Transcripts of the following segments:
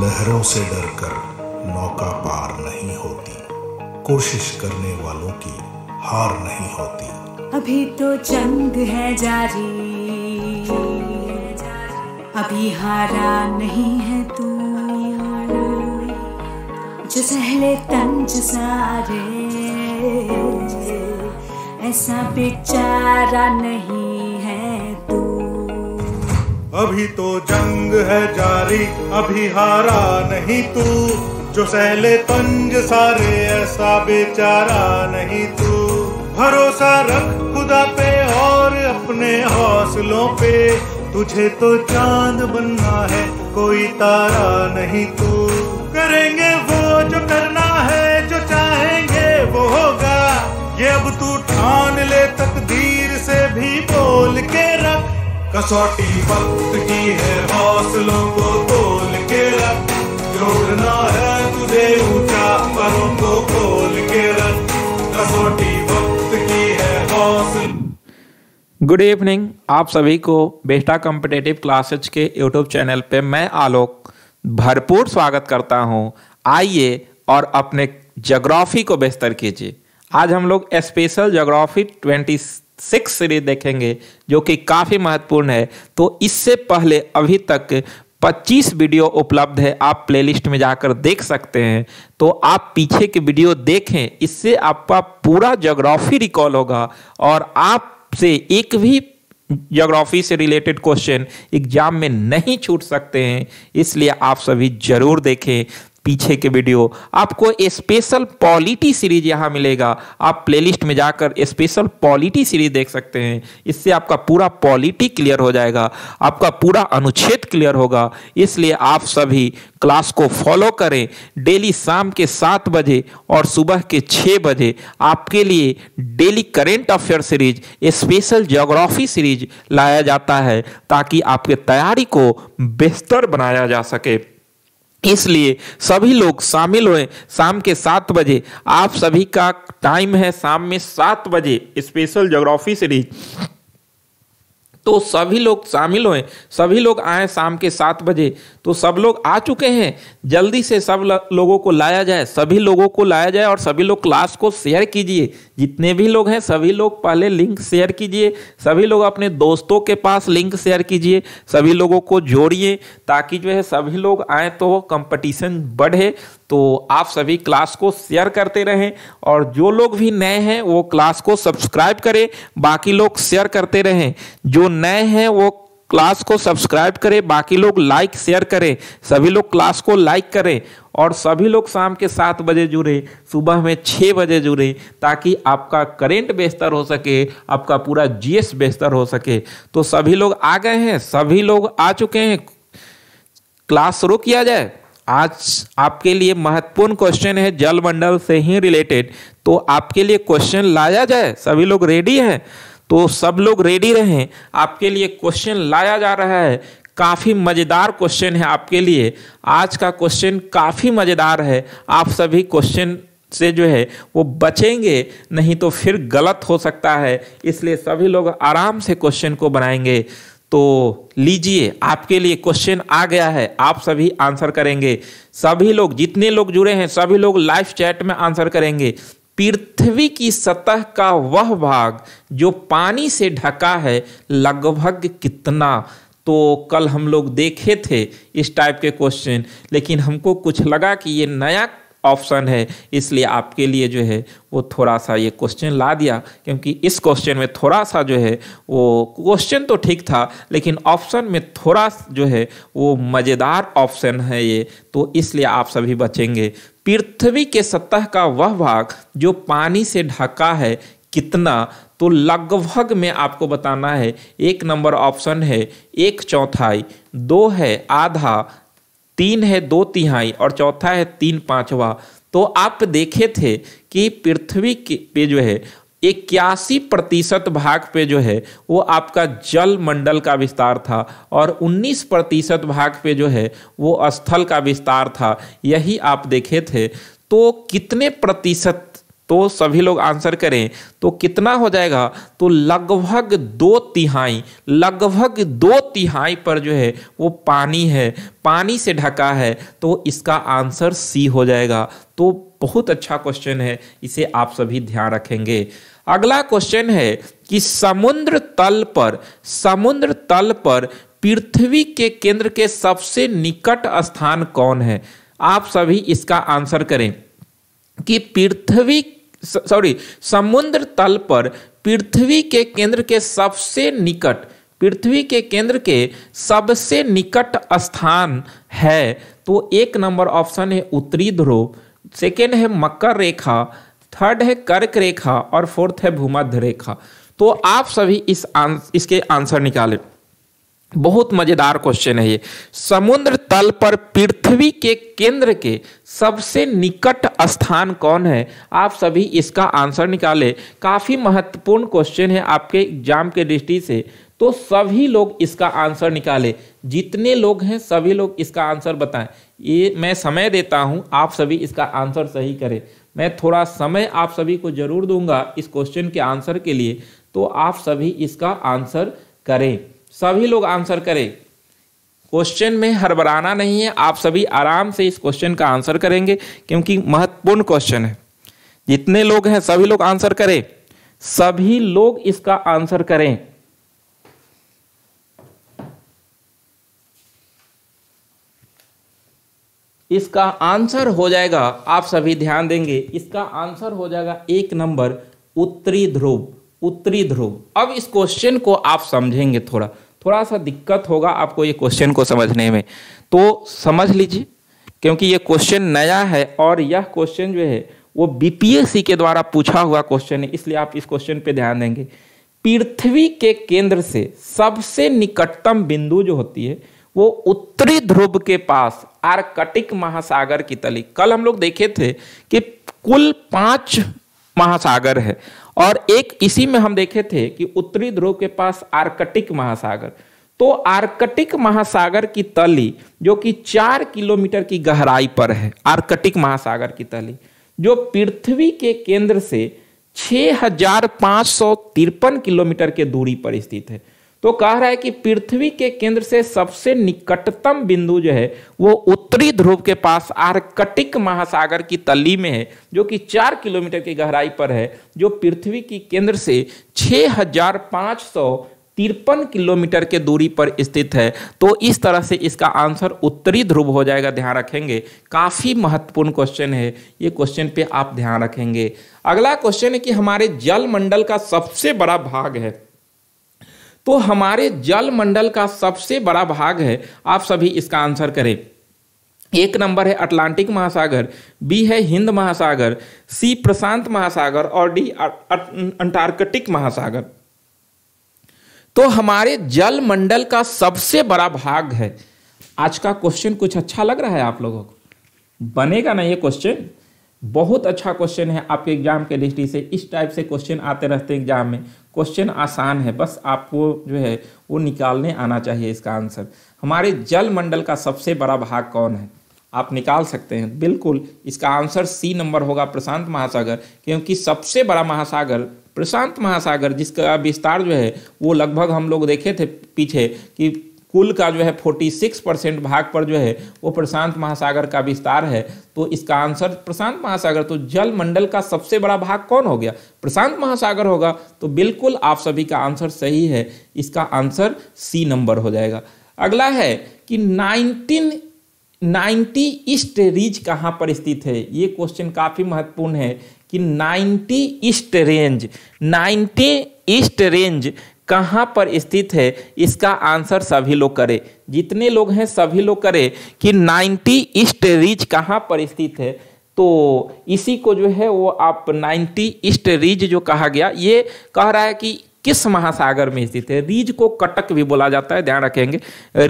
लहरों से डरकर नौका पार नहीं होती कोशिश करने वालों की हार नहीं होती अभी तो जंग है जारी अभी हारा नहीं है तू जो सहले तंज सारे ऐसा बेचारा नहीं अभी तो जंग है जारी अभी हारा नहीं तू जो सहले पंज सारे ऐसा बेचारा नहीं तू भरोसा रख खुदा पे और अपने हौसलों पे तुझे तो चांद बनना है कोई तारा नहीं तू करेंगे वो जो करना है जो चाहेंगे वो होगा ये अब तू ठान ले तकदीर से भी बोल कसौटी वक्त की है हौसलों को तोल के रख जोड़ना है तुझे ऊंचा परों को खोल के रख कसौटी वक्त की है हौसल गुड इवनिंग आप सभी को बेटा कॉम्पिटेटिव क्लासेज के यूट्यूब चैनल पे मैं आलोक भरपूर स्वागत करता हूँ आइए और अपने जोग्राफी को बेहतर कीजिए आज हम लोग special geography twenty six series देखेंगे जो कि काफ़ी महत्वपूर्ण है तो इससे पहले अभी तक 25 वीडियो उपलब्ध है आप प्लेलिस्ट में जाकर देख सकते हैं तो आप पीछे के वीडियो देखें इससे आपका पूरा जोग्राफी रिकॉल होगा और आपसे एक भी जोग्राफी से रिलेटेड क्वेश्चन एग्जाम में नहीं छूट सकते हैं इसलिए आप सभी ज़रूर देखें पीछे के वीडियो आपको स्पेशल पॉलिटी सीरीज यहाँ मिलेगा आप प्लेलिस्ट में जाकर स्पेशल पॉलिटी सीरीज देख सकते हैं इससे आपका पूरा पॉलिटी क्लियर हो जाएगा आपका पूरा अनुच्छेद क्लियर होगा इसलिए आप सभी क्लास को फॉलो करें डेली शाम के सात बजे और सुबह के छः बजे आपके लिए daily current affair series special geography series लाया जाता है ताकि आपके तैयारी को बेहतर बनाया जा सके इसलिए सभी लोग शामिल हुए शाम के सात बजे आप सभी का टाइम है शाम में सात बजे स्पेशल ज्योग्राफी सीरीज तो सभी लोग शामिल हुए सभी लोग आए शाम के सात बजे तो सब लोग आ चुके हैं जल्दी से सब लोगों को लाया जाए सभी लोगों को लाया जाए और सभी लोग क्लास को शेयर कीजिए जितने भी लोग हैं सभी लोग पहले लिंक शेयर कीजिए सभी लोग अपने दोस्तों के पास लिंक शेयर कीजिए सभी लोगों को जोड़िए ताकि जो है सभी लोग आए तो कंपटीशन बढ़े तो आप सभी क्लास को शेयर करते रहें और जो लोग भी नए हैं वो क्लास को सब्सक्राइब करें बाकी लोग शेयर करते रहें जो नए हैं वो क्लास को सब्सक्राइब करें बाकी लोग लाइक शेयर करें सभी लोग क्लास को लाइक करें और सभी लोग शाम के सात बजे जुड़े सुबह में छः बजे जुड़े ताकि आपका करेंट बेहतर हो सके आपका पूरा जीएस बेहतर हो सके तो सभी लोग आ गए हैं सभी लोग आ चुके हैं क्लास शुरू किया जाए आज आपके लिए महत्वपूर्ण क्वेश्चन है जल मंडल से ही रिलेटेड तो आपके लिए क्वेश्चन लाया जाए सभी लोग रेडी हैं तो सब लोग रेडी रहें आपके लिए क्वेश्चन लाया जा रहा है काफ़ी मज़ेदार क्वेश्चन है आपके लिए आज का क्वेश्चन काफ़ी मज़ेदार है आप सभी क्वेश्चन से जो है वो बचेंगे नहीं तो फिर गलत हो सकता है इसलिए सभी लोग आराम से क्वेश्चन को बनाएंगे तो लीजिए आपके लिए क्वेश्चन आ गया है आप सभी आंसर करेंगे सभी लोग जितने लोग जुड़े हैं सभी लोग लाइव चैट में आंसर करेंगे पृथ्वी की सतह का वह भाग जो पानी से ढका है लगभग कितना तो कल हम लोग देखे थे इस टाइप के क्वेश्चन लेकिन हमको कुछ लगा कि ये नया ऑप्शन है इसलिए आपके लिए जो है वो थोड़ा सा ये क्वेश्चन ला दिया क्योंकि इस क्वेश्चन में थोड़ा सा जो है वो क्वेश्चन तो ठीक था लेकिन ऑप्शन में थोड़ा जो है वो मज़ेदार ऑप्शन है ये तो इसलिए आप सभी बचेंगे पृथ्वी के सतह का वह भाग जो पानी से ढका है कितना तो लगभग में आपको बताना है एक नंबर ऑप्शन है एक चौथाई दो है आधा तीन है दो तिहाई और चौथा है तीन पाँचवा तो आप देखे थे कि पृथ्वी के पे जो है इक्यासी प्रतिशत भाग पे जो है वो आपका जल मंडल का विस्तार था और 19 प्रतिशत भाग पे जो है वो स्थल का विस्तार था यही आप देखे थे तो कितने प्रतिशत तो सभी लोग आंसर करें तो कितना हो जाएगा तो लगभग दो तिहाई लगभग दो तिहाई पर जो है वो पानी है पानी से ढका है तो इसका आंसर सी हो जाएगा तो बहुत अच्छा क्वेश्चन है इसे आप सभी ध्यान रखेंगे अगला क्वेश्चन है कि समुद्र तल पर समुद्र तल पर पृथ्वी के केंद्र के सबसे निकट स्थान कौन है आप सभी इसका आंसर करें कि पृथ्वी सॉरी समुद्र तल पर पृथ्वी के केंद्र के सबसे निकट पृथ्वी के केंद्र के सबसे निकट स्थान है तो एक नंबर ऑप्शन है उत्तरी ध्रुव सेकेंड है मकर रेखा थर्ड है कर्क रेखा और फोर्थ है भूमध्य रेखा तो आप सभी इस आंस, इसके आंसर निकालें बहुत मजेदार क्वेश्चन है ये समुद्र तल पर पृथ्वी के केंद्र के सबसे निकट स्थान कौन है आप सभी इसका आंसर निकालें काफ़ी महत्वपूर्ण क्वेश्चन है आपके एग्जाम के दृष्टि से तो सभी लोग इसका आंसर निकालें जितने लोग हैं सभी लोग इसका आंसर बताएं ये मैं समय देता हूं आप सभी इसका आंसर सही करें मैं थोड़ा समय आप सभी को जरूर दूंगा इस क्वेश्चन के आंसर के लिए तो आप सभी इसका आंसर करें सभी लोग आंसर करें क्वेश्चन में हरबराना नहीं है आप सभी आराम से इस क्वेश्चन का आंसर करेंगे क्योंकि महत्वपूर्ण क्वेश्चन है जितने लोग हैं सभी लोग आंसर करें सभी लोग इसका आंसर करें इसका आंसर हो जाएगा आप सभी ध्यान देंगे इसका आंसर हो जाएगा एक नंबर उत्तरी ध्रुव उत्तरी ध्रुव अब इस क्वेश्चन को आप समझेंगे थोड़ा थोड़ा सा दिक्कत होगा आपको ये क्वेश्चन को समझने में तो समझ लीजिए क्योंकि ये क्वेश्चन नया है और यह क्वेश्चन जो है वो बीपीएससी के द्वारा पूछा हुआ क्वेश्चन है इसलिए आप इस क्वेश्चन पे ध्यान देंगे पृथ्वी के केंद्र से सबसे निकटतम बिंदु जो होती है वो उत्तरी ध्रुव के पास आर्कटिक महासागर की तली कल हम लोग देखे थे कि कुल पांच महासागर है और एक इसी में हम देखे थे कि उत्तरी ध्रुव के पास आर्कटिक महासागर तो आर्कटिक महासागर की तली जो कि चार किलोमीटर की गहराई पर है आर्कटिक महासागर की तली जो पृथ्वी के केंद्र से छ हजार पाँच सौ तिरपन किलोमीटर के दूरी पर स्थित है तो कह रहा है कि पृथ्वी के केंद्र से सबसे निकटतम बिंदु जो है वो उत्तरी ध्रुव के पास आर्कटिक महासागर की तली में है जो कि चार किलोमीटर की गहराई पर है जो पृथ्वी की केंद्र से छः हजार पाँच सौ तिरपन किलोमीटर के दूरी पर स्थित है तो इस तरह से इसका आंसर उत्तरी ध्रुव हो जाएगा ध्यान रखेंगे काफ़ी महत्वपूर्ण क्वेश्चन है ये क्वेश्चन पे आप ध्यान रखेंगे अगला क्वेश्चन है कि हमारे जल मंडल का सबसे बड़ा भाग है तो हमारे जल मंडल का सबसे बड़ा भाग है आप सभी इसका आंसर करें एक नंबर है अटलांटिक महासागर बी है हिंद महासागर सी प्रशांत महासागर और डी अंटार्कटिक महासागर तो हमारे जल मंडल का सबसे बड़ा भाग है आज का क्वेश्चन कुछ अच्छा लग रहा है आप लोगों को बनेगा ना ये क्वेश्चन बहुत अच्छा क्वेश्चन है आपके एग्जाम के दृष्टि से इस टाइप से क्वेश्चन आते रहते हैं एग्जाम में क्वेश्चन आसान है बस आपको जो है वो निकालने आना चाहिए इसका आंसर हमारे जल मंडल का सबसे बड़ा भाग कौन है आप निकाल सकते हैं बिल्कुल इसका आंसर सी नंबर होगा प्रशांत महासागर क्योंकि सबसे बड़ा महासागर प्रशांत महासागर जिसका विस्तार जो है वो लगभग हम लोग देखे थे पीछे कि कुल का जो है फोर्टी सिक्स परसेंट भाग पर जो है वो प्रशांत महासागर का विस्तार है तो इसका आंसर प्रशांत महासागर तो जल मंडल का सबसे बड़ा भाग कौन हो गया प्रशांत महासागर होगा तो बिल्कुल आप सभी का आंसर सही है इसका आंसर सी नंबर हो जाएगा अगला है कि नाइनटीन नाइन्टी ईस्ट रीज कहाँ पर स्थित है ये क्वेश्चन काफ़ी महत्वपूर्ण है कि ninety east range ninety east range कहाँ पर स्थित है इसका आंसर सभी लोग करें जितने लोग हैं सभी लोग करें कि 90 ईस्ट रिज कहाँ पर स्थित है तो इसी को जो है वो आप 90 ईस्ट रिज जो कहा गया ये कह रहा है कि किस महासागर में स्थित है रीज को कटक भी बोला जाता है ध्यान रखेंगे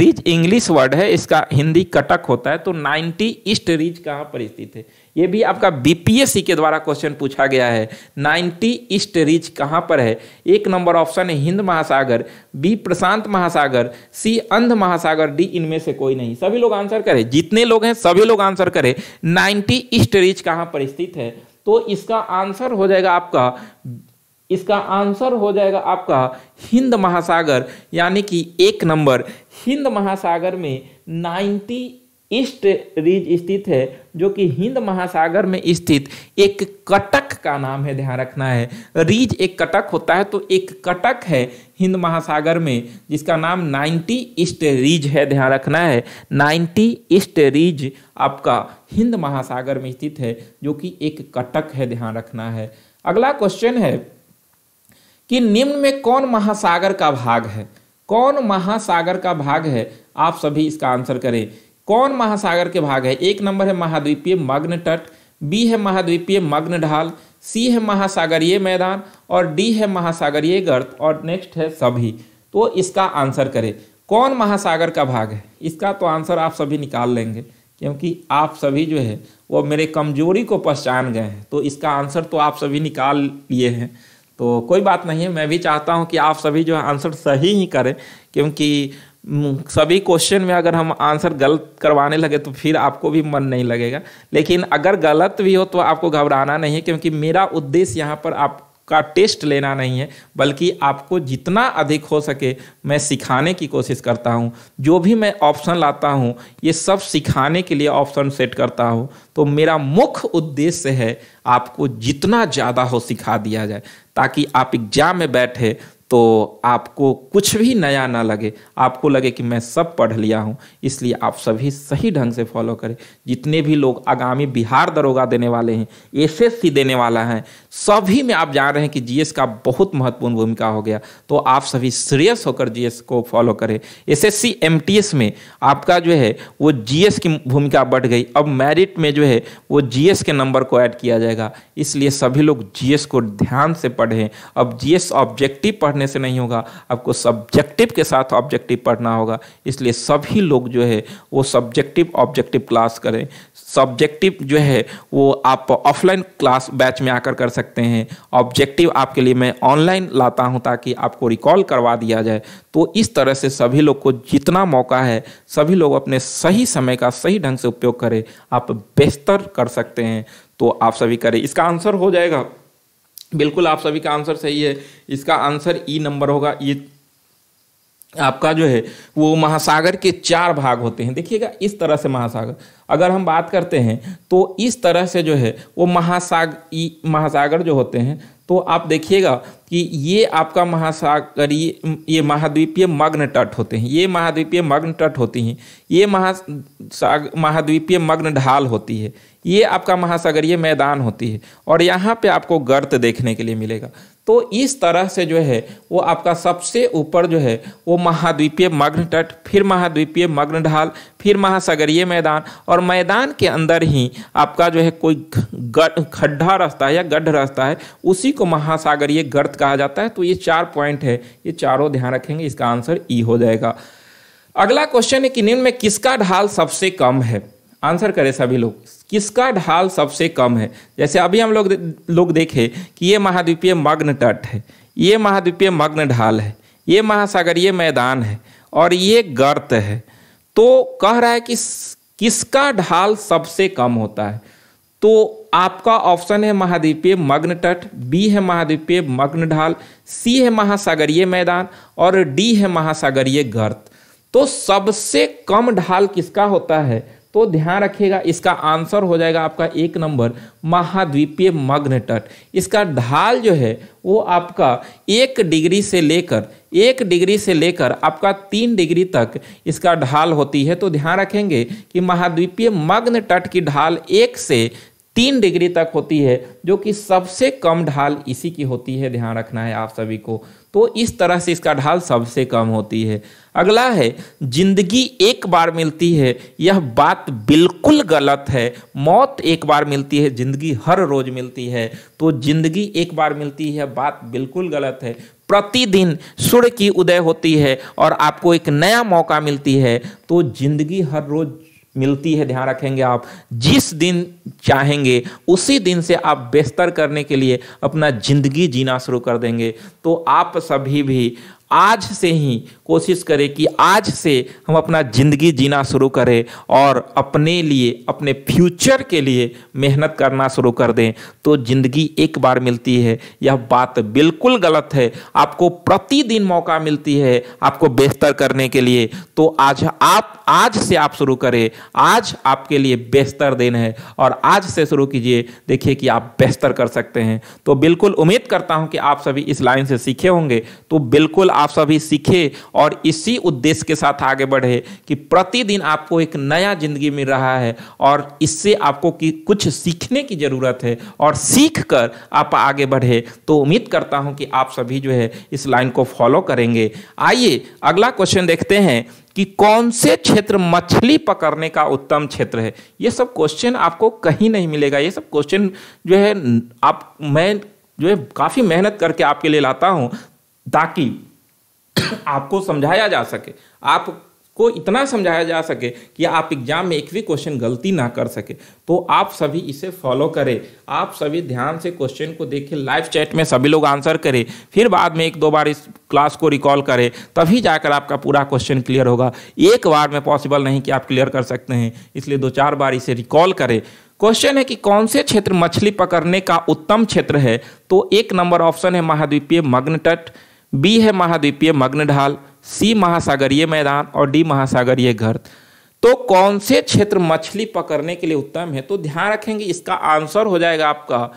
रीज इंग्लिश वर्ड है इसका हिंदी कटक होता है तो 90 ईस्ट रीज कहाँ पर स्थित है ये भी आपका बीपीएससी के द्वारा क्वेश्चन पूछा गया है 90 ईस्ट रीज कहाँ पर है एक नंबर ऑप्शन है हिंद महासागर बी प्रशांत महासागर सी अंध महासागर डी इनमें से कोई नहीं सभी लोग आंसर करें जितने लोग हैं सभी लोग आंसर करें नाइन्टी ईस्ट रीज कहाँ पर स्थित है तो इसका आंसर हो जाएगा आपका इसका आंसर हो जाएगा आपका हिंद महासागर यानी कि एक नंबर हिंद महासागर में नाइन्टी ईस्ट रीज स्थित है जो कि हिंद महासागर में स्थित एक कटक का नाम है ध्यान रखना है रिज एक कटक होता है तो एक कटक है हिंद महासागर में जिसका नाम नाइन्टी ईस्ट रीज है ध्यान रखना है नाइन्टी ईस्ट रीज आपका हिंद महासागर में स्थित है जो कि एक कटक है ध्यान रखना है अगला क्वेश्चन है कि निम्न में कौन महासागर का भाग है कौन महासागर का भाग है आप सभी इसका आंसर करें कौन महासागर के भाग है एक नंबर है महाद्वीपीय मग्न तट बी है महाद्वीपीय मग्न ढाल सी है महासागरीय मैदान और डी है महासागरीय गर्त और नेक्स्ट है सभी तो इसका आंसर करें कौन महासागर का भाग है इसका तो आंसर आप सभी निकाल लेंगे क्योंकि आप सभी जो है वो मेरे कमजोरी को पहचान गए हैं तो इसका आंसर तो आप सभी निकाल लिए हैं तो कोई बात नहीं है मैं भी चाहता हूँ कि आप सभी जो आंसर सही ही करें क्योंकि हम्म, सभी क्वेश्चन में अगर हम आंसर गलत करवाने लगे तो फिर आपको भी मन नहीं लगेगा लेकिन अगर गलत भी हो तो आपको घबराना नहीं है क्योंकि मेरा उद्देश्य यहाँ पर आप का टेस्ट लेना नहीं है बल्कि आपको जितना अधिक हो सके मैं सिखाने की कोशिश करता हूँ जो भी मैं ऑप्शन लाता हूँ ये सब सिखाने के लिए ऑप्शन सेट करता हूँ तो मेरा मुख्य उद्देश्य है आपको जितना ज़्यादा हो सिखा दिया जाए ताकि आप एग्जाम में बैठे तो आपको कुछ भी नया ना लगे आपको लगे कि मैं सब पढ़ लिया हूँ इसलिए आप सभी सही ढंग से फॉलो करें जितने भी लोग आगामी बिहार दरोगा देने वाले हैं एसएससी देने वाला है सभी में आप जान रहे हैं कि जीएस का बहुत महत्वपूर्ण भूमिका हो गया तो आप सभी सीरियस होकर जीएस को फॉलो करें टी एस में आपका जो है वो एस की भूमिका बढ़ गई अब मेरिट में जो है वो एस के नंबर को ऐड किया जाएगा इसलिए सभी लोग एस को ध्यान से पढ़ें अब एस ऑब्जेक्टिव पढ़ने पढ़ने से नहीं होगा आपको सब्जेक्टिव के साथ ऑब्जेक्टिव पढ़ना होगा इसलिए सभी लोग जो है वो सब्जेक्टिव ऑब्जेक्टिव क्लास करें सब्जेक्टिव जो है वो आप ऑफलाइन क्लास बैच में आकर कर सकते हैं ऑब्जेक्टिव आपके लिए मैं ऑनलाइन लाता हूँ ताकि आपको रिकॉल करवा दिया जाए तो इस तरह से सभी लोग को जितना मौका है सभी लोग अपने सही समय का सही ढंग से उपयोग करें आप बेहतर कर सकते हैं तो आप सभी करें इसका आंसर हो जाएगा बिल्कुल आप सभी का आंसर सही है इसका आंसर ई e नंबर होगा ये आपका जो है वो महासागर के चार भाग होते हैं देखिएगा इस तरह से महासागर अगर हम बात करते हैं तो इस तरह से जो है वो महासाग महासागर जो होते हैं तो आप देखिएगा कि ये आपका महासागरीय ये महाद्वीपीय मग्न तट होते हैं ये महाद्वीपीय मग्न तट होती हैं ये महासाग महाद्वीपीय मग्न ढाल होती है ये आपका महासागरीय मैदान होती है और यहाँ पे आपको गर्त देखने के लिए मिलेगा तो इस तरह से जो है वो आपका सबसे ऊपर जो है वो महाद्वीपीय मग्न तट फिर महाद्वीपीय मग्न ढाल फिर महासागरीय मैदान और मैदान के अंदर ही आपका जो है कोई खड्ढा रास्ता है या गड्ढ रास्ता है उसी को महासागरीय गर्त कहा जाता है तो ये चार पॉइंट है ये चारों ध्यान रखेंगे इसका आंसर ई हो जाएगा अगला क्वेश्चन है कि निम्न में किसका ढाल सबसे कम है आंसर करें सभी लोग किसका ढाल सबसे कम है जैसे अभी हम लोग लोग देखें कि ये महाद्वीपीय मग्न तट है ये महाद्वीपीय मग्न ढाल है ये महासागरीय मैदान है और ये गर्त है तो कह रहा है कि किसका ढाल सबसे कम होता है तो आपका ऑप्शन है महाद्वीपीय मग्न तट बी है महाद्वीपीय मग्न ढाल सी है महासागरीय मैदान और डी है महासागरीय गर्त तो सबसे कम ढाल किसका होता है तो ध्यान रखिएगा इसका आंसर हो जाएगा आपका एक नंबर महाद्वीपीय मग्न तट इसका ढाल जो है वो आपका एक डिग्री से लेकर एक डिग्री से लेकर आपका तीन डिग्री तक इसका ढाल होती है तो ध्यान रखेंगे कि महाद्वीपीय मग्न तट की ढाल एक से तीन डिग्री तक होती है जो कि सबसे कम ढाल इसी की होती है ध्यान रखना है आप सभी को तो इस तरह से इसका ढाल सबसे कम होती है अगला है जिंदगी एक बार मिलती है यह बात बिल्कुल गलत है मौत एक बार मिलती है जिंदगी हर रोज मिलती है तो जिंदगी एक बार मिलती है बात बिल्कुल गलत है प्रतिदिन सूर्य की उदय होती है और आपको एक नया मौका मिलती है तो जिंदगी हर रोज मिलती है ध्यान रखेंगे आप जिस दिन चाहेंगे उसी दिन से आप बेहतर करने के लिए अपना जिंदगी जीना शुरू कर देंगे तो आप सभी भी आज से ही कोशिश करें कि आज से हम अपना ज़िंदगी जीना शुरू करें और अपने लिए अपने फ्यूचर के लिए मेहनत करना शुरू कर दें तो ज़िंदगी एक बार मिलती है यह बात बिल्कुल गलत है आपको प्रतिदिन मौका मिलती है आपको बेहतर करने के लिए तो आज आप आज से आप शुरू करें आज आपके लिए बेहतर दिन है और आज से शुरू कीजिए देखिए कि आप बेहतर कर सकते हैं तो बिल्कुल उम्मीद करता हूं कि आप सभी इस लाइन से सीखे होंगे तो बिल्कुल आप सभी सीखे और इसी उद्देश्य के साथ आगे बढ़े कि प्रतिदिन आपको एक नया जिंदगी मिल रहा है और इससे आपको कि कुछ सीखने की ज़रूरत है और सीख कर आप आगे बढ़े तो उम्मीद करता हूं कि आप सभी जो है इस लाइन को फॉलो करेंगे आइए अगला क्वेश्चन देखते हैं कि कौन से क्षेत्र मछली पकड़ने का उत्तम क्षेत्र है ये सब क्वेश्चन आपको कहीं नहीं मिलेगा ये सब क्वेश्चन जो है आप मैं जो है काफ़ी मेहनत करके आपके लिए लाता हूँ ताकि आपको समझाया जा सके आप को इतना समझाया जा सके कि आप एग्जाम में एक भी क्वेश्चन गलती ना कर सके तो आप सभी इसे फॉलो करें आप सभी ध्यान से क्वेश्चन को देखें लाइव चैट में सभी लोग आंसर करें फिर बाद में एक दो बार इस क्लास को रिकॉल करें तभी जाकर आपका पूरा क्वेश्चन क्लियर होगा एक बार में पॉसिबल नहीं कि आप क्लियर कर सकते हैं इसलिए दो चार बार इसे रिकॉल करें क्वेश्चन है कि कौन से क्षेत्र मछली पकड़ने का उत्तम क्षेत्र है तो एक नंबर ऑप्शन है महाद्वीपीय मग्न तट बी है महाद्वीपीय मग्न ढाल सी महासागरीय मैदान और डी महासागरीय घर तो कौन से क्षेत्र मछली पकड़ने के लिए उत्तम है तो ध्यान रखेंगे इसका आंसर हो जाएगा आपका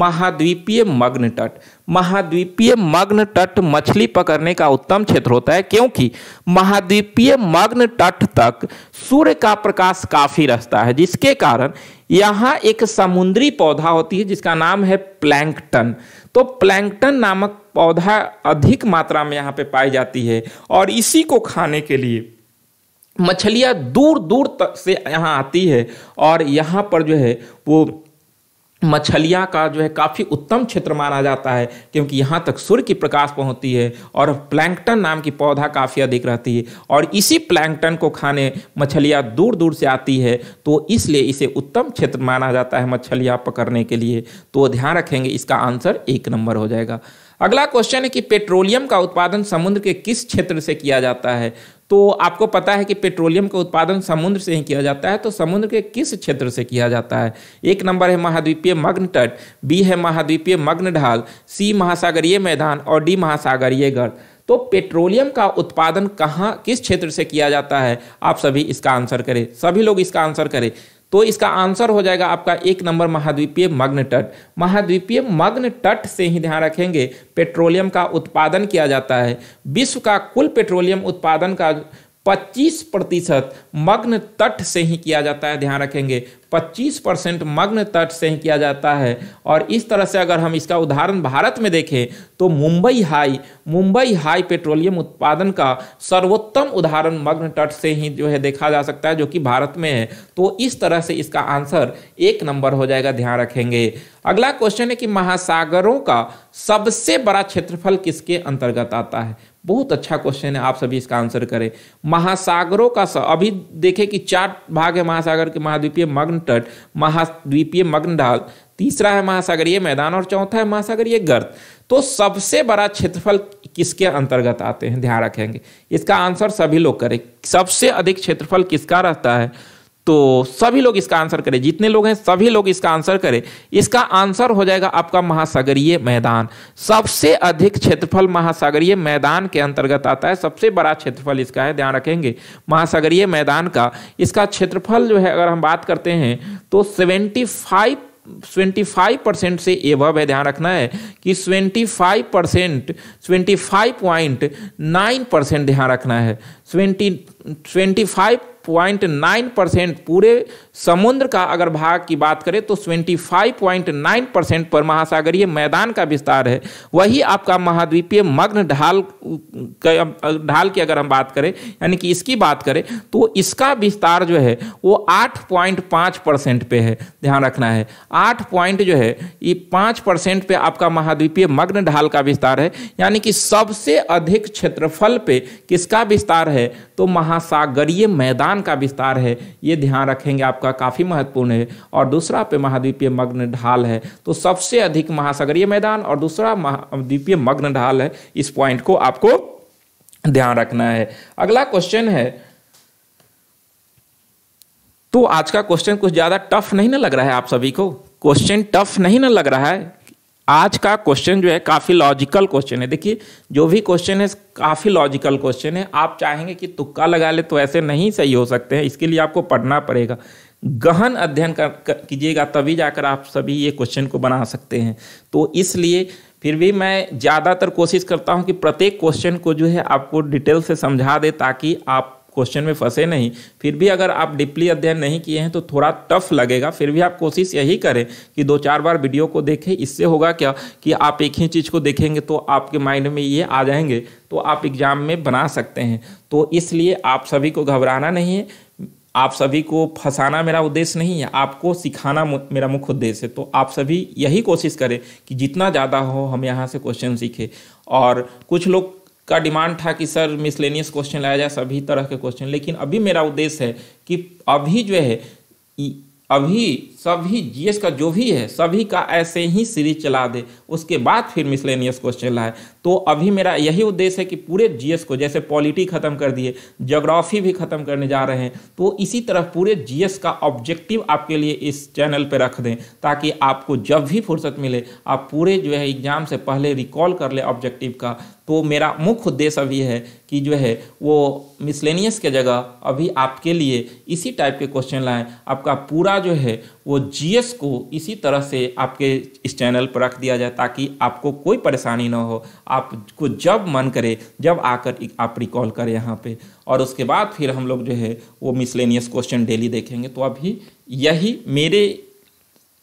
महाद्वीपीय मग्न तट महाद्वीपीय मग्न तट मछली पकड़ने का उत्तम क्षेत्र होता है क्योंकि महाद्वीपीय मग्न तट तक सूर्य का प्रकाश काफी रहता है जिसके कारण यहाँ एक समुद्री पौधा होती है जिसका नाम है प्लैंकटन तो प्लैंकटन नामक पौधा अधिक मात्रा में यहाँ पे पाई जाती है और इसी को खाने के लिए मछलियाँ दूर दूर तक से यहाँ आती है और यहाँ पर जो है वो मछलियाँ का जो है काफ़ी उत्तम क्षेत्र माना जाता है क्योंकि यहाँ तक सूर्य की प्रकाश पहुँचती है और प्लैंकटन नाम की पौधा काफ़ी अधिक रहती है और इसी प्लैंकटन को खाने मछलियाँ दूर दूर से आती है तो इसलिए इसे उत्तम क्षेत्र माना जाता है मछलियाँ पकड़ने के लिए तो ध्यान रखेंगे इसका आंसर एक नंबर हो जाएगा अगला क्वेश्चन है कि पेट्रोलियम का उत्पादन समुद्र के किस क्षेत्र से किया जाता है तो आपको पता है कि पेट्रोलियम का उत्पादन समुद्र से ही किया जाता है तो समुद्र के किस क्षेत्र से किया जाता है एक नंबर है महाद्वीपीय मग्न तट बी है महाद्वीपीय मग्न ढाल सी महासागरीय मैदान और डी महासागरीय गर्द तो पेट्रोलियम का उत्पादन कहाँ किस क्षेत्र से किया जाता है आप सभी इसका आंसर करें सभी लोग इसका आंसर करें तो इसका आंसर हो जाएगा आपका एक नंबर महाद्वीपीय मग्न तट महाद्वीपीय मग्न तट से ही ध्यान रखेंगे पेट्रोलियम का उत्पादन किया जाता है विश्व का कुल पेट्रोलियम उत्पादन का 25 प्रतिशत मग्न तट से ही किया जाता है ध्यान रखेंगे 25 परसेंट मग्न तट से ही किया जाता है और इस तरह से अगर हम इसका उदाहरण भारत में देखें तो Mumbai High Mumbai High petroleum उत्पादन का सर्वोत्तम उदाहरण मग्न तट से ही जो है देखा जा सकता है जो कि भारत में है तो इस तरह से इसका आंसर एक नंबर हो जाएगा ध्यान रखेंगे अगला क्वेश्चन है कि महासागरों का सबसे बड़ा क्षेत्रफल किसके अंतर्गत आता है बहुत अच्छा क्वेश्चन है आप सभी इसका आंसर करें महासागरों का सा, अभी देखें कि चार भाग है महासागर के महाद्वीपीय मग्न तट महाद्वीपीय मग्न ढाल तीसरा है महासागरीय मैदान और चौथा है महासागरीय गर्त तो सबसे बड़ा क्षेत्रफल किसके अंतर्गत आते हैं ध्यान रखेंगे इसका आंसर सभी लोग करें सबसे अधिक क्षेत्रफल किसका रहता है तो सभी लोग इसका आंसर करें जितने लोग हैं सभी लोग इसका आंसर करें इसका आंसर हो जाएगा आपका महासागरीय मैदान सबसे अधिक क्षेत्रफल महासागरीय मैदान के अंतर्गत आता है सबसे बड़ा क्षेत्रफल इसका है ध्यान रखेंगे महासागरीय मैदान का इसका क्षेत्रफल जो है अगर हम बात करते हैं तो seventy five twenty five percent से एवब है ध्यान रखना है कि 25 five percent twenty five point nine percent ध्यान रखना है 20 twenty five point nine percent पूरे समुद्र का अगर भाग की बात करें तो twenty five point nine percent पर महासागरीय मैदान का विस्तार है वही आपका महाद्वीपीय मग्न ढाल ढाल की अगर हम बात करें यानी कि इसकी बात करें तो इसका विस्तार जो है वो आठ पॉइंट पाँच परसेंट पे है ध्यान रखना है आठ पॉइंट जो है ये पाँच परसेंट पे आपका महाद्वीपीय मग्न ढाल का विस्तार है यानी कि सबसे अधिक क्षेत्रफल पे किसका विस्तार है तो महासागरीय मैदान ज्ञान का विस्तार है ये ध्यान रखेंगे आपका काफ़ी महत्वपूर्ण है और दूसरा पे महाद्वीपीय मग्न ढाल है तो सबसे अधिक महासागरीय मैदान और दूसरा महाद्वीपीय मग्न ढाल है इस पॉइंट को आपको ध्यान रखना है अगला क्वेश्चन है तो आज का क्वेश्चन कुछ ज़्यादा टफ नहीं ना लग रहा है आप सभी को क्वेश्चन टफ नहीं ना लग रहा है आज का क्वेश्चन जो है काफ़ी लॉजिकल क्वेश्चन है देखिए जो भी क्वेश्चन है काफ़ी लॉजिकल क्वेश्चन है आप चाहेंगे कि तुक्का लगा ले तो ऐसे नहीं सही हो सकते हैं इसके लिए आपको पढ़ना पड़ेगा गहन अध्ययन कर, कीजिएगा तभी जाकर आप सभी ये क्वेश्चन को बना सकते हैं तो इसलिए फिर भी मैं ज़्यादातर कोशिश करता हूँ कि प्रत्येक क्वेश्चन को जो है आपको डिटेल से समझा दे ताकि आप क्वेश्चन में फंसे नहीं फिर भी अगर आप डीपली अध्ययन नहीं किए हैं तो थोड़ा टफ लगेगा फिर भी आप कोशिश यही करें कि दो चार बार वीडियो को देखें इससे होगा क्या कि आप एक ही चीज़ को देखेंगे तो आपके माइंड में ये आ जाएंगे तो आप एग्ज़ाम में बना सकते हैं तो इसलिए आप सभी को घबराना नहीं है आप सभी को फंसाना मेरा उद्देश्य नहीं है आपको सिखाना मेरा मुख्य उद्देश्य है तो आप सभी यही कोशिश करें कि जितना ज़्यादा हो हम यहाँ से क्वेश्चन सीखें और कुछ लोग का डिमांड था कि सर मिसलेनियस क्वेश्चन लाया जाए सभी तरह के क्वेश्चन लेकिन अभी मेरा उद्देश्य है कि अभी जो है अभी सभी जीएस का जो भी है सभी का ऐसे ही सीरीज चला दे उसके बाद फिर मिसलेनियस क्वेश्चन लाए तो अभी मेरा यही उद्देश्य है कि पूरे जीएस को जैसे पॉलिटी खत्म कर दिए जोग्राफी भी खत्म करने जा रहे हैं तो इसी तरह पूरे जीएस का ऑब्जेक्टिव आपके लिए इस चैनल पर रख दें ताकि आपको जब भी फुर्सत मिले आप पूरे जो है एग्जाम से पहले रिकॉल कर ले ऑब्जेक्टिव का तो मेरा मुख्य उद्देश्य अभी है कि जो है वो मिसलेनियस के जगह अभी आपके लिए इसी टाइप के क्वेश्चन लाएं आपका पूरा जो है वो जीएस को इसी तरह से आपके इस चैनल पर रख दिया जाए ताकि आपको कोई परेशानी ना हो आपको जब मन करे जब आकर आप रिकॉल करें यहाँ पे और उसके बाद फिर हम लोग जो है वो मिसलेनियस क्वेश्चन डेली देखेंगे तो अभी यही मेरे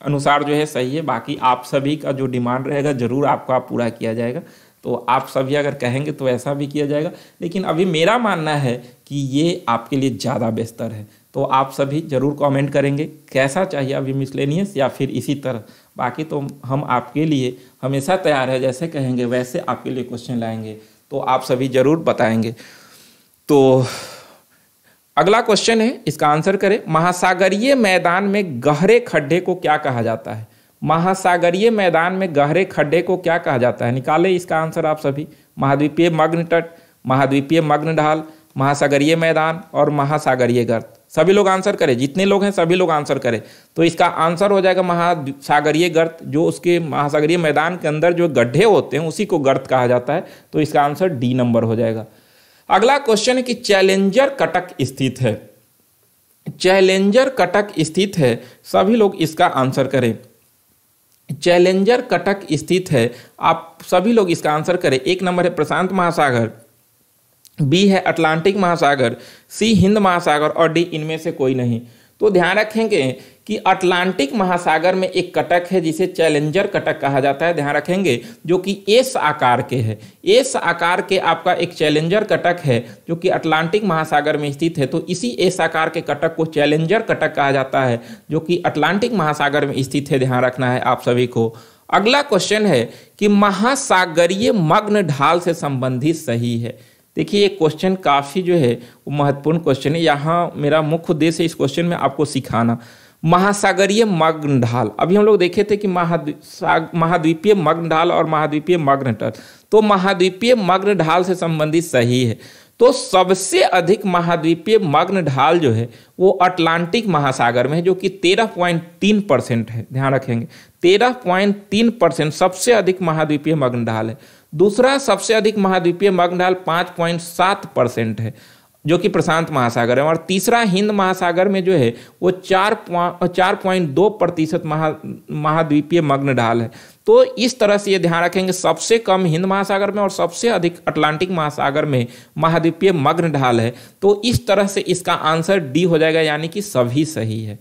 अनुसार जो है सही है बाकी आप सभी का जो डिमांड रहेगा ज़रूर आपका पूरा किया जाएगा तो आप सभी अगर कहेंगे तो ऐसा भी किया जाएगा लेकिन अभी मेरा मानना है कि ये आपके लिए ज़्यादा बेहतर है तो आप सभी ज़रूर कमेंट करेंगे कैसा चाहिए अभी मिसलेनियस या फिर इसी तरह बाकी तो हम आपके लिए हमेशा तैयार है जैसे कहेंगे वैसे आपके लिए क्वेश्चन लाएंगे तो आप सभी ज़रूर बताएंगे तो अगला क्वेश्चन है इसका आंसर करें महासागरीय मैदान में गहरे खड्डे को क्या कहा जाता है महासागरीय मैदान में गहरे खड्डे को क्या कहा जाता है निकाले इसका आंसर आप सभी महाद्वीपीय मग्न तट महाद्वीपीय मग्न ढाल महासागरीय मैदान और महासागरीय गर्त सभी लोग आंसर करें जितने लोग हैं सभी लोग आंसर करें तो इसका आंसर हो जाएगा महासागरीय गर्त जो उसके महासागरीय मैदान के अंदर जो गड्ढे होते हैं उसी को गर्त कहा जाता है तो इसका आंसर डी नंबर हो जाएगा अगला क्वेश्चन है कि चैलेंजर कटक स्थित है चैलेंजर कटक स्थित है सभी लोग इसका आंसर करें चैलेंजर कटक स्थित है आप सभी लोग इसका आंसर करें एक नंबर है प्रशांत महासागर बी है अटलांटिक महासागर सी हिंद महासागर और डी इनमें से कोई नहीं तो ध्यान रखेंगे कि अटलांटिक महासागर में एक कटक है जिसे चैलेंजर कटक कहा जाता है ध्यान रखेंगे जो कि एस आकार के है एस आकार के आपका एक चैलेंजर कटक है जो कि अटलांटिक महासागर में स्थित है तो इसी एस आकार के कटक को चैलेंजर कटक कहा जाता है जो कि अटलांटिक महासागर में स्थित है ध्यान रखना है आप सभी को अगला क्वेश्चन है कि महासागरीय मग्न ढाल से संबंधित सही है देखिए ये क्वेश्चन काफ़ी जो है वो महत्वपूर्ण क्वेश्चन है यहाँ मेरा मुख्य उद्देश्य है इस क्वेश्चन में आपको सिखाना महासागरीय मग्न ढाल अभी हम लोग देखे थे कि महाद्वीपीय मग्न ढाल और महाद्वीपीय मग्न ढाल तो महाद्वीपीय मग्न ढाल से संबंधित सही है तो सबसे अधिक महाद्वीपीय मग्न ढाल जो है वो अटलांटिक महासागर में है जो कि तेरह पॉइंट तीन परसेंट है ध्यान रखेंगे तेरह पॉइंट तीन परसेंट सबसे अधिक महाद्वीपीय मग्न ढाल है दूसरा सबसे अधिक महाद्वीपीय मग्न ढाल पाँच पॉइंट सात परसेंट है जो कि प्रशांत महासागर है और तीसरा हिंद महासागर में जो है वो चार चार पॉइंट दो प्रतिशत महा महाद्वीपीय मग्न ढाल है तो इस तरह से ये ध्यान रखेंगे सबसे कम हिंद महासागर में और सबसे अधिक अटलांटिक महासागर में महाद्वीपीय मग्न ढाल है तो इस तरह से इसका आंसर डी हो जाएगा यानी कि सभी सही है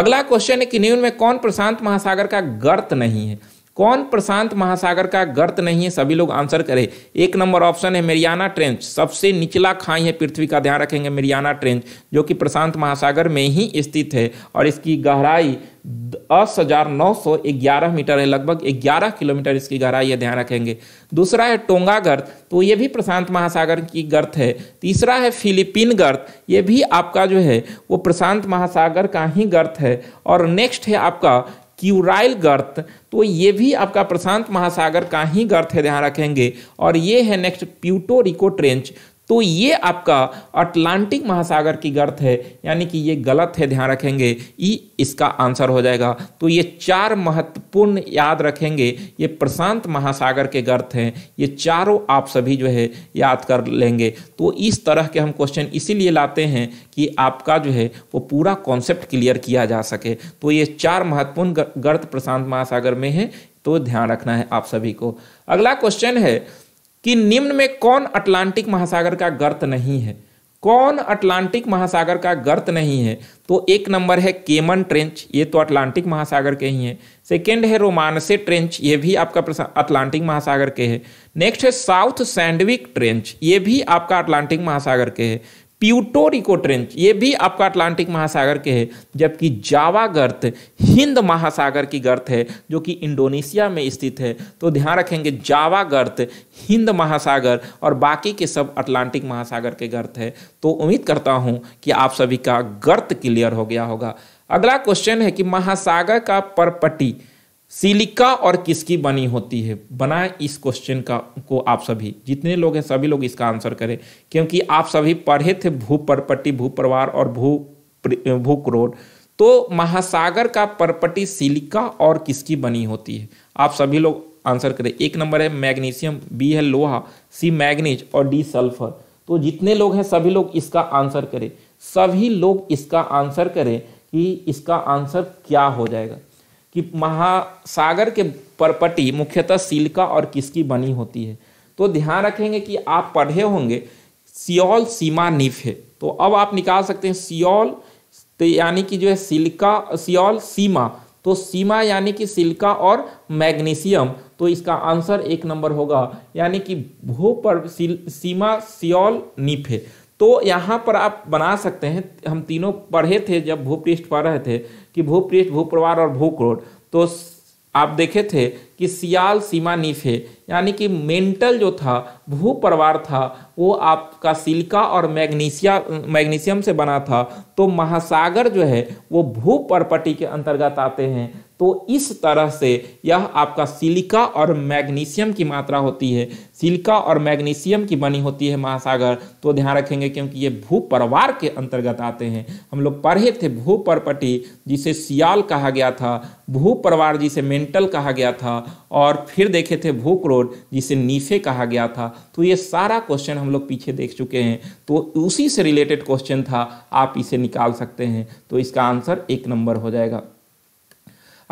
अगला क्वेश्चन है कि न्यून में कौन प्रशांत महासागर का गर्त नहीं है कौन प्रशांत महासागर का गर्त नहीं है सभी लोग आंसर करें एक नंबर ऑप्शन है मेरियाना ट्रेंच सबसे निचला खाई है पृथ्वी का ध्यान रखेंगे मेरियाना ट्रेंच जो कि प्रशांत महासागर में ही स्थित है और इसकी गहराई दस हजार नौ सौ ग्यारह मीटर है लगभग ग्यारह किलोमीटर इसकी गहराई है ध्यान रखेंगे दूसरा है टोंगा गर्त तो ये भी प्रशांत महासागर की गर्त है तीसरा है फिलीपीन गर्त ये भी आपका जो है वो प्रशांत महासागर का ही गर्त है और नेक्स्ट है आपका क्यूराइल गर्त तो ये भी आपका प्रशांत महासागर का ही गर्त है ध्यान रखेंगे और ये है नेक्स्ट प्यूटो रिको ट्रेंच तो ये आपका अटलांटिक महासागर की गर्त है यानी कि ये गलत है ध्यान रखेंगे ये इसका आंसर हो जाएगा तो ये चार महत्वपूर्ण याद रखेंगे ये प्रशांत महासागर के गर्त हैं ये चारों आप सभी जो है याद कर लेंगे तो इस तरह के हम क्वेश्चन इसीलिए लाते हैं कि आपका जो है वो पूरा कॉन्सेप्ट क्लियर किया जा सके तो ये चार महत्वपूर्ण गर्त प्रशांत महासागर में है तो ध्यान रखना है आप सभी को अगला क्वेश्चन है कि निम्न में कौन अटलांटिक महासागर का गर्त नहीं है कौन अटलांटिक महासागर का गर्त नहीं है तो एक नंबर है केमन ट्रेंच ये तो अटलांटिक महासागर के ही हैं सेकेंड है रोमानसे ट्रेंच ये भी आपका अटलांटिक महासागर के है नेक्स्ट है साउथ सैंडविक ट्रेंच ये भी आपका अटलांटिक महासागर के है प्यूटोरिको ट्रेंच ये भी आपका अटलांटिक महासागर के है जबकि जावा गर्त हिंद महासागर की गर्त है जो कि इंडोनेशिया में स्थित है तो ध्यान रखेंगे जावा गर्त हिंद महासागर और बाकी के सब अटलांटिक महासागर के गर्त है तो उम्मीद करता हूँ कि आप सभी का गर्त क्लियर हो गया होगा अगला क्वेश्चन है कि महासागर का परपटी सिलिका और किसकी बनी होती है बनाए इस क्वेश्चन का को आप सभी जितने लोग हैं सभी लोग इसका आंसर करें क्योंकि आप सभी पढ़े थे भू परपट्टी भू परवार और भू भू क्रोड तो महासागर का परपट्टी सिलिका और किसकी बनी होती है आप सभी लोग आंसर करें एक नंबर है मैग्नीशियम बी है लोहा सी मैग्नीज और डी सल्फर तो जितने लोग हैं सभी लोग इसका आंसर करें सभी लोग इसका आंसर करें कि इसका आंसर क्या हो जाएगा कि महासागर के परपटी मुख्यतः सिलिका और किसकी बनी होती है तो ध्यान रखेंगे कि आप पढ़े होंगे सियोल सीमा निफ है तो अब आप निकाल सकते हैं सियोल तो यानी कि जो है सिलिका सियोल सीमा तो सीमा यानी कि सिलिका और मैग्नीशियम तो इसका आंसर एक नंबर होगा यानी कि भू पर सीमा सियोल निफ है तो यहाँ पर आप बना सकते हैं हम तीनों पढ़े थे जब भूपृष्ठ पढ़ रहे थे कि भू पृष्ठ भू प्रवार और भू तो आप देखे थे कि सियाल सीमा नीफे यानी कि मेंटल जो था भू परवार था वो आपका सिलिका और मैग्नीशिया मैग्नीशियम से बना था तो महासागर जो है वो भू परपटी के अंतर्गत आते हैं तो इस तरह से यह आपका सिलिका और मैग्नीशियम की मात्रा होती है सिलिका और मैग्नीशियम की बनी होती है महासागर तो ध्यान रखेंगे क्योंकि ये परिवार के अंतर्गत आते हैं हम लोग पढ़े थे परपटी जिसे सियाल कहा गया था परिवार जिसे मेंटल कहा गया था और फिर देखे थे भू क्रोड जिसे नीफे कहा गया था तो ये सारा क्वेश्चन हम लोग पीछे देख चुके हैं तो उसी से रिलेटेड क्वेश्चन था आप इसे निकाल सकते हैं तो इसका आंसर एक नंबर हो जाएगा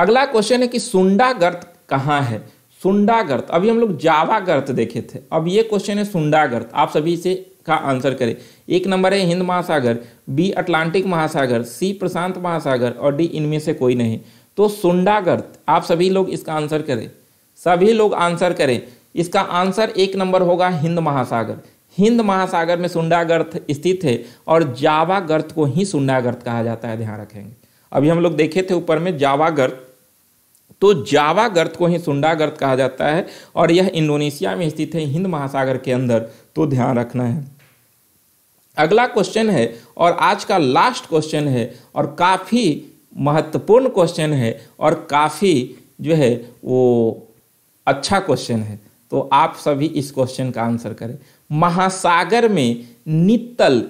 अगला क्वेश्चन है कि सुंडा गर्त कहाँ है सुंडा गर्त अभी हम लोग जावा गर्त देखे थे अब ये क्वेश्चन है सुंडा गर्त आप सभी से का आंसर करें एक नंबर है हिंद महासागर बी अटलांटिक महासागर सी प्रशांत महासागर और डी इनमें से कोई नहीं तो सुंडा गर्त आप सभी लोग इसका आंसर करें सभी लोग आंसर करें इसका आंसर एक नंबर होगा हिंद महासागर हिंद महासागर में सुंडा गर्त स्थित है और जावा गर्त को ही सुंडा गर्त कहा जाता है ध्यान रखेंगे अभी हम लोग देखे थे ऊपर में जावा गर्त तो जावा गर्त को ही सुंडा गर्त कहा जाता है और यह इंडोनेशिया में स्थित है हिंद महासागर के अंदर तो ध्यान रखना है अगला क्वेश्चन है और आज का लास्ट क्वेश्चन है और काफ़ी महत्वपूर्ण क्वेश्चन है और काफ़ी जो है वो अच्छा क्वेश्चन है तो आप सभी इस क्वेश्चन का आंसर करें महासागर में नित्तल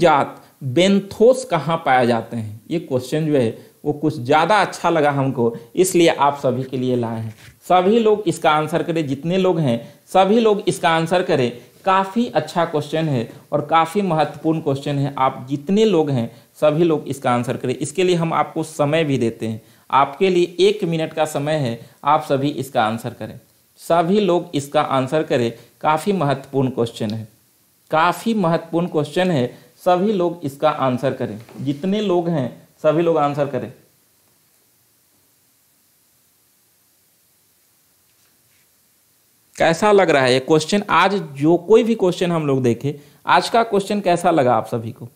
जात बेंथोस कहाँ पाए जाते हैं ये क्वेश्चन जो है वो कुछ ज़्यादा अच्छा लगा हमको इसलिए आप सभी के लिए लाए हैं सभी लोग इसका आंसर करें जितने लोग हैं सभी लोग इसका आंसर करें काफ़ी अच्छा क्वेश्चन है और काफ़ी महत्वपूर्ण क्वेश्चन है आप जितने लोग हैं सभी लोग इसका आंसर करें इसके लिए हम आपको समय भी देते हैं आपके लिए एक मिनट का समय है आप सभी इसका आंसर करें सभी लोग इसका आंसर करें काफ़ी महत्वपूर्ण क्वेश्चन है काफ़ी महत्वपूर्ण क्वेश्चन है सभी लोग इसका आंसर करें जितने लोग हैं सभी लोग आंसर करें कैसा लग रहा है ये क्वेश्चन आज जो कोई भी क्वेश्चन हम लोग देखे आज का क्वेश्चन कैसा लगा आप सभी को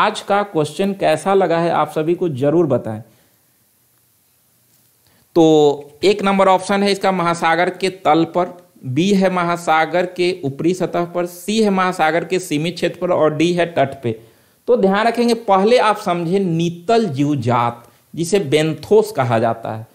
आज का क्वेश्चन कैसा लगा है आप सभी को जरूर बताएं तो एक नंबर ऑप्शन है इसका महासागर के तल पर बी है महासागर के ऊपरी सतह पर सी है महासागर के सीमित क्षेत्र पर और डी है तट पे तो ध्यान रखेंगे पहले आप समझे नीतल जात जिसे बेंथोस कहा जाता है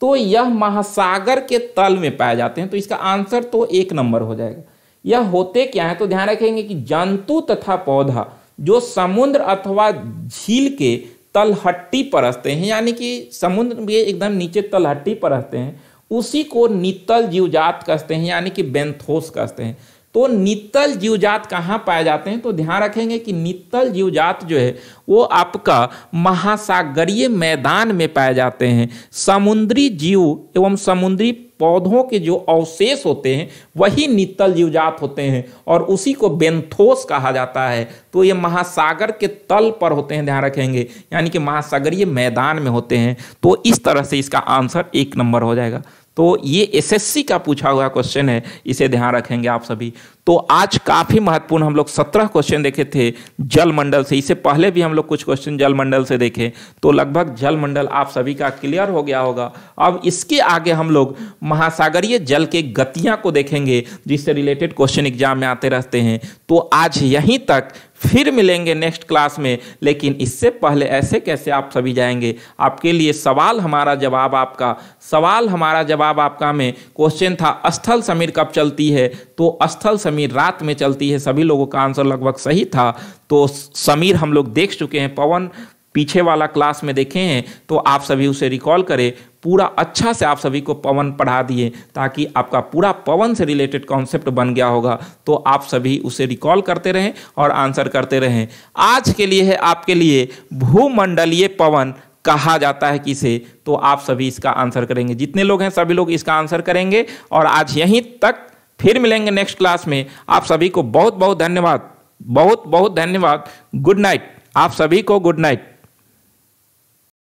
तो यह महासागर के तल में पाए जाते हैं तो इसका आंसर तो एक नंबर हो जाएगा यह होते क्या है तो ध्यान रखेंगे कि जंतु तथा पौधा जो समुद्र अथवा झील के तलहट्टी पर रहते हैं यानी कि समुद्र में एकदम नीचे तलहट्टी परसते हैं उसी को नितल जीवजात कहते हैं यानी कि बेंथोस कहते हैं तो जीव जीवजात कहाँ पाए जाते हैं तो ध्यान रखेंगे कि जीव जीवजात जो है वो आपका महासागरीय मैदान में पाए जाते हैं समुद्री जीव एवं समुद्री पौधों के जो अवशेष होते हैं वही जीव जीवजात होते हैं और उसी को बेंथोस कहा जाता है तो ये महासागर के तल पर होते हैं ध्यान रखेंगे यानी कि महासागरीय मैदान में होते हैं तो इस तरह से इसका आंसर एक नंबर हो जाएगा तो ये एसएससी का पूछा हुआ क्वेश्चन है इसे ध्यान रखेंगे आप सभी तो आज काफ़ी महत्वपूर्ण हम लोग सत्रह क्वेश्चन देखे थे जल मंडल से इससे पहले भी हम लोग कुछ क्वेश्चन जल मंडल से देखे तो लगभग जल मंडल आप सभी का क्लियर हो गया होगा अब इसके आगे हम लोग महासागरीय जल के गतियां को देखेंगे जिससे रिलेटेड क्वेश्चन एग्जाम में आते रहते हैं तो आज यहीं तक फिर मिलेंगे नेक्स्ट क्लास में लेकिन इससे पहले ऐसे कैसे आप सभी जाएंगे आपके लिए सवाल हमारा जवाब आपका सवाल हमारा जवाब आपका में क्वेश्चन था स्थल समीर कब चलती है तो स्थल समीर रात में चलती है सभी लोगों का आंसर लगभग सही था तो समीर हम लोग देख चुके हैं पवन पीछे वाला क्लास में देखे हैं तो आप सभी उसे रिकॉल करें पूरा अच्छा से आप सभी को पवन पढ़ा दिए ताकि आपका पूरा पवन से रिलेटेड कॉन्सेप्ट बन गया होगा तो आप सभी उसे रिकॉल करते रहें और आंसर करते रहें आज के लिए है आपके लिए भूमंडलीय पवन कहा जाता है किसे तो आप सभी इसका आंसर करेंगे जितने लोग हैं सभी लोग इसका आंसर करेंगे और आज यहीं तक फिर मिलेंगे नेक्स्ट क्लास में आप सभी को बहुत बहुत धन्यवाद बहुत बहुत धन्यवाद गुड नाइट आप सभी को गुड नाइट